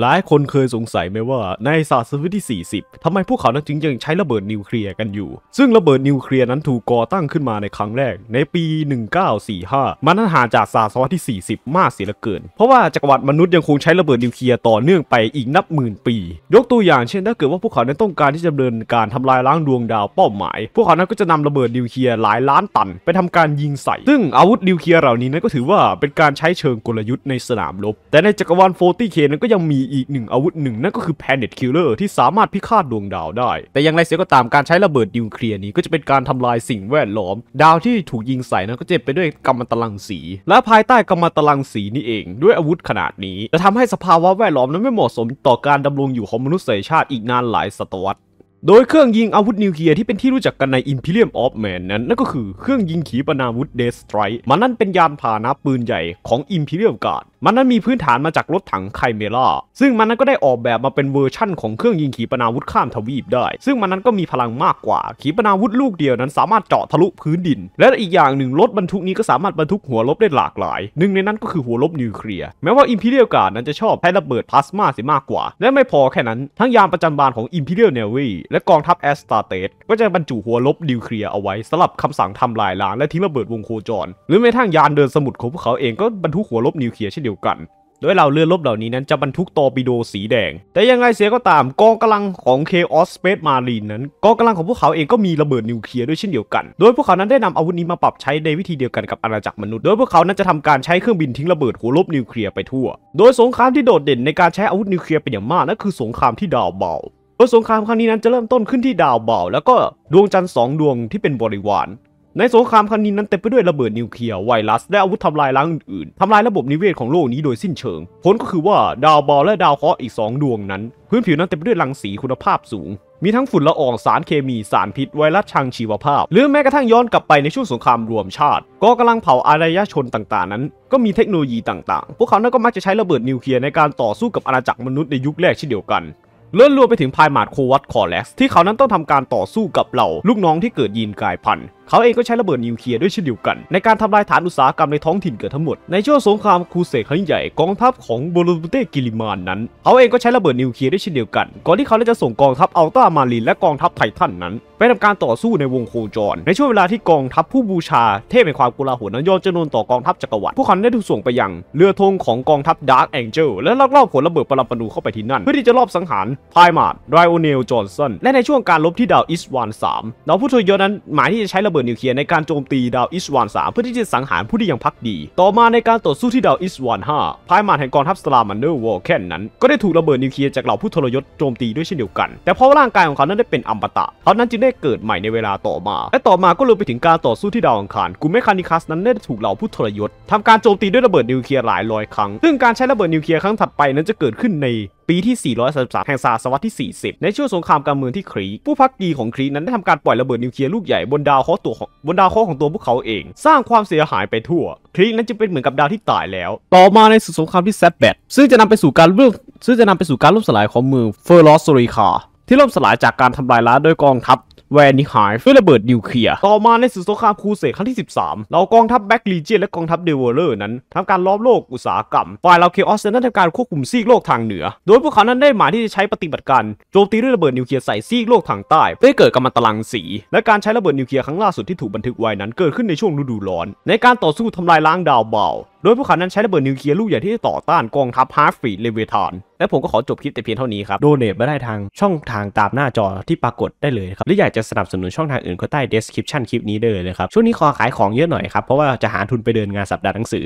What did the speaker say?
หลายคนเคยสงสัยไหมว่าในศตวิตที่ 40 ทำไมพวกเขานั้นจึงยังใช้ระเบิดนิวเคลียร์กันอยู่ ซึ่งระเบิดนิวเคลียร์นั้นถูกก่อตั้งขึ้นมาในครั้งแรกในปี 1945 มันนั้นห่างจากศตวิตที่ 40 มากเสียเหลือเกิน เพราะว่าจักรวรรดิมนุษย์ยังคงใช้ระเบิดนิวเคลียร์ต่อเนื่องไปอีกนับหมื่นปี ยกตัวอย่างเช่นถ้าเกิดว่าพวกเขานั้นต้องการที่จะดำเนินการทำลายล้างดวงดาวเป้าหมาย พวกเขานั้นก็จะนำระเบิดนิวเคลียร์หลายล้านตัน ไปทำการยิงใส่ ซึ่งอาวุธนิวเคลียร์เหล่านี้นั้นก็ถือว่าเป็นการใช้เชิงกลยุทธ์ในสนามรบ แต่ในจักรวดิ 40K นั้นก็ยังมีอีกหนึ่งอาวุธหนึ่งนั่นก็คือ Planet Killer ที่สามารถพิฆาตดวงดาวได้ แต่อย่างไรเสียก็ตามการใช้ระเบิดนิวเคลียร์นี้ก็จะเป็นการทำลายสิ่งแวดล้อม ดาวที่ถูกยิงใส่นั้นก็เจ็บไปด้วยกัมมันตรังสี และภายใต้กัมมันตรังสีนี้เองด้วยอาวุธขนาดนี้ จะทำให้สภาวะแวดล้อมนั้นไม่เหมาะสมต่อการดำรงอยู่ของมนุษยชาติอีกนานหลายศตวรรษโดยเครื่องยิงอาวุธนิวเคลียร์ที่เป็นที่รู้จักกันใน Imperium of Man นั้นนั่นก็คือเครื่องยิงขีปนาวุธ Death Strike มันนั่นเป็นยานพาหนะปืนใหญ่ของ i m p e r i u m Guard มันนั้นมีพื้นฐานมาจากรถถังไคเมล่า ซึ่งมันนั้นก็ได้ออกแบบมาเป็นเวอร์ชั่น ของเครื่องยิงขีปนาวุธข้ามทวีปได้ ซึ่งมันนั้นก็มีพลังมากกว่า ขีปนาวุธลูกเดียวนั้นสามารถเจาะทะลุพื้นดิน และอีกอย่างหนึ่งรถบรรทุกนี้ก็สามารถบรรทุกหัวลบได้หลากหลาย หนึ่งในนั้นก็คือหัวลบนิวเคลียร์ แม้ว่าอิมพีเรียลการ์ดนั้นจะชอบใช้ระเบิดพลาสมาเสียมากกว่า และไม่พอแค่นั้น ทั้งยามประจำบานของอิมพีเรียลเนวีและกองทัพแอสตาเตสก็จะบรรจุหัวลบนิวเคลียร์เอาไว้สำหรับคำสั่งทำลายล้างและทิ้งระเบิดวงโคจร หรือแม้ทั่งยานเดินสมุทรของพวกเขาเองก็บรรทุกหัวลบนิวเคลียร์เช่นเดียวกันโดยเหล่าเรือรบเหล่านี้นั้นจะบรรทุกตอปิโดสีแดง แต่ยังไงเสียก็ตามกองกำลังของ Chaos Space Marine นั้นกองกำลังของพวกเขาเองก็มีระเบิดนิวเคลียร์ด้วยเช่นเดียวกัน โดยพวกเขานั้นได้นำอาวุธนี้มาปรับใช้ในวิธีเดียวกันกับอาณาจักรมนุษย์ โดยพวกเขานั้นจะทำการใช้เครื่องบินทิ้งระเบิดหัวลบนิวเคลียร์ไปทั่ว โดยสงครามที่โดดเด่นในการใช้อาวุธนิวเคลียร์เป็นอย่างมากนั่นคือสงครามที่ดาวเบาโดยสงครามครั้งนี้นั้นจะเริ่มต้นขึ้นที่ดาวเบาแล้วก็ดวงจันทร์สองดวงที่เป็นบริวารในสงครามครั้งนี้นั้นเต็มไปด้วยระเบิดนิวเคลียร์ไวรัส และอาวุธทำลายล้างอื่น ๆ ทำลายระบบนิเวศของโลกนี้โดยสิ้นเชิง ผลก็คือว่า ดาวบอลและดาวเคราะห์อีก 2 ดวงนั้น พื้นผิวนั้นเต็มไปด้วยรังสีคุณภาพสูง มีทั้งฝุ่นละอองสารเคมีสารพิษไวรัสชังชีวภาพ หรือแม้กระทั่งย้อนกลับไปในช่วงสงครามรวมชาติก็กำลังเผาอารยชนต่าง ๆ นั้นก็มีเทคโนโลยีต่าง ๆ พวกเขานั้นก็มักจะใช้ระเบิดนิวเคลียร์ในการต่อสู้กับอาณาจักรมนุษย์ในยุคแรกเช่นเดียวกันเลื่อนรวมไปถึงพายมาดโควัตคอร์เล็กซ์ที่เขานั้นต้องทำการต่อสู้กับเหล่าลูกน้องที่เกิดยีนกายพันธุ์เขาเองก็ใช้ระเบิดนิวเคลียร์ด้วยเช่นเดียวกันในการทำลายฐานอุตสาหกรรมในท้องถิ่นเกิดทั้งหมด ในช่วงสงครามครูเสกครั้งใหญ่กองทัพของบรูเตกิลิมานนั้นเขาเองก็ใช้ระเบิดนิวเคลียร์ด้วยเช่นเดียวกันก่อนที่เขาจะส่งกองทัพอัลต้ามารินและกองทัพไททันนั้น ไปทำการต่อสู้ในวงโคจร ในช่วงเวลาที่กองทัพผู้บูชาเทพแห่งความกุลาหลนั้นยอมจำนวนต่อกองทัพจักรวรรดิพวกเขาได้ถูกส่งไปยังเรือธงของกองทัพดาร์กแองเจิลและลักลอบผลระเบิดปรมาณูเข้าไปที่นั่นเพื่อที่จะลอบสังหารไพมาร์ดไรโอเนลจอห์นสันและในช่วงการลบที่ดาวอิสวาน3ดาวผู้ทรยศนั้น หมายที่จะใช้ระเบบิดนิวเคลียร์ในการโจมตีดาวอิสวาน3เพื่อที่จะสังหารผู้ที่ยังพักดี ต่อมาในการต่อสู้ที่ดาวอิสวานหพายมานแห่งกองทัพสลามันเดอร์วอลแคนนั้น ก็ได้ถูกระเบิดนิวเคลียร์จากเหล่าผู้ทรยศโจมตีด้วยเช่นเดียวกัน แต่เพราะร่างกายของเขานั้นได้เป็นอัมปตะเขานั้นจึงได้เกิดใหม่ในเวลาต่อมา และต่อมาก็เลยไปถึงการต่อสู้ที่ดาวอังคารกูเมคานิคัสนั้นได้ถูกเหล่าผู้ทรยศทำการโจมตีด้วยระเบิดนิวเคลียร์หลายร้อยครั้งซึ่งการใช้ระเบิดนิวเคลียร์ครั้งถัดไปนั้นจะเกิดขึ้นในปีที่ 433แห่งศตวรรษที่ 40 ในช่วงสงครามการเมืองที่ครี ผู้พักดีของครีนั้นได้ทำการปล่อยระเบิดนิวเคลียร์ลูกใหญ่ บนดาวเคราะห์ตัวของบนดาวเคราะห์ของตัวพวกเขาเอง สร้างความเสียหายไปทั่ว ครีนั้นจะเป็นเหมือนกับดาวที่ตายแล้ว ต่อมาในสงครามที่แซบแบดซึ่งจะนำไปสู่การเรื่องซึ่งจะนำไปสู่การล่มสลายของเมืองเฟอร์ลอสโซริคาที่ล่มสลายจากการทำลายล้างโดยกองทัพแวนิฮายด้วยระเบิดนิวเคลียร์ ต่อมาในสุสงครามครูเสดครั้งที่ 13 เรากองทัพแบ็กลีเจียและกองทัพเดเวอเลอร์นั้นทำการล้อมโลกอุตสาหกรรม ฝ่ายเราเคออสนั้นทำการควบคุมซีกโลกทางเหนือ โดยพวกเขานั้นได้หมายที่จะใช้ปฏิบัติการโจมตีด้วยระเบิดนิวเคลียร์ใส่ซีกโลกทางใต้เพื่อเกิดกัมมันตรังสี และการใช้ระเบิดนิวเคลียร์ครั้งล่าสุดที่ถูกบันทึกไว้นั้นเกิดขึ้นในช่วงฤดูร้อน ในการต่อสู้ทำลายล้างดาวเบาโดยพวกเขานั้นใช้ระเบิดนิวเคลียร์ลูกใหญ่ที่ต่อต้านกองทัพฮาร์ฟฟีดเลเวทอน และผมก็ขอจบคลิปแต่เพียงเท่านี้ครับ โดเนทมาได้ทางช่องทางตามหน้าจอที่ปรากฏได้เลยครับ หรืออยากจะสนับสนุนช่องทางอื่นก็ใต้ description คลิปนี้ได้เลยครับ ช่วงนี้ขอขายของเยอะหน่อยครับ เพราะว่าจะหาทุนไปเดินงานสัปดาห์หนังสือ